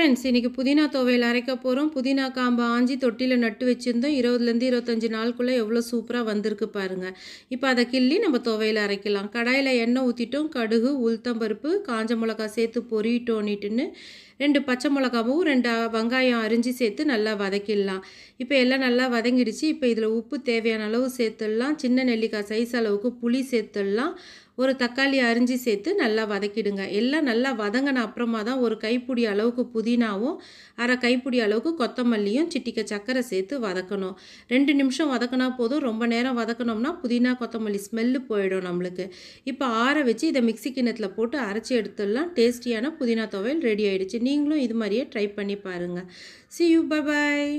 friends இன்றைக்கி புதினா துவையில் அரைக்க போகிறோம் புதினா காம்பை ஆஞ்சி தொட்டியில் நட்டு வச்சுருந்தோம் இருபதுலேருந்து இருபத்தஞ்சி நாளுக்குள்ளே எவ்வளோ சூப்பராக வந்திருக்கு பாருங்கள் இப்போ அதை கிள்ளி நம்ம துவையில் அரைக்கலாம் கடாயில் எண்ணெய் ஊற்றிட்டோம் கடுகு உளுத்தம்பருப்பு காஞ்ச மிளகா சேர்த்து பொறிட்டோன்னிட்டுன்னு ரெண்டு பச்சை மிளகாவும் ரெண்டு வெங்காயம் அரிஞ்சு சேர்த்து நல்லா வதக்கிடலாம் இப்போ எல்லாம் நல்லா வதங்கிடுச்சு இப்போ இதில் உப்பு தேவையான அளவு சேர்த்துடலாம் சின்ன நெல்லிக்காய் சைஸ் அளவுக்கு புளி சேர்த்துடலாம் ஒரு தக்காளி அரிஞ்சு சேர்த்து நல்லா வதக்கிடுங்க எல்லாம் நல்லா வதங்கின அப்புறமா தான் ஒரு கைப்பிடி அளவுக்கு புதினாவும் அரை கைப்பிடி அளவுக்கு கொத்தமல்லியும் சிட்டிக்க சக்கரை சேர்த்து வதக்கணும் ரெண்டு நிமிஷம் வதக்கினா போதும் ரொம்ப நேரம் வதக்கணும்னா புதினா கொத்தமல்லி ஸ்மெல்லு போயிடும் நம்மளுக்கு இப்போ ஆற வச்சு இதை மிக்சி கிண்ணத்தில் போட்டு அரைச்சி எடுத்துடலாம் டேஸ்டியான புதினா துவையல் ரெடி ஆகிடுச்சு நீங்களும் இது மாதிரியே ட்ரை பண்ணி பாருங்கள் சி யூ பாய்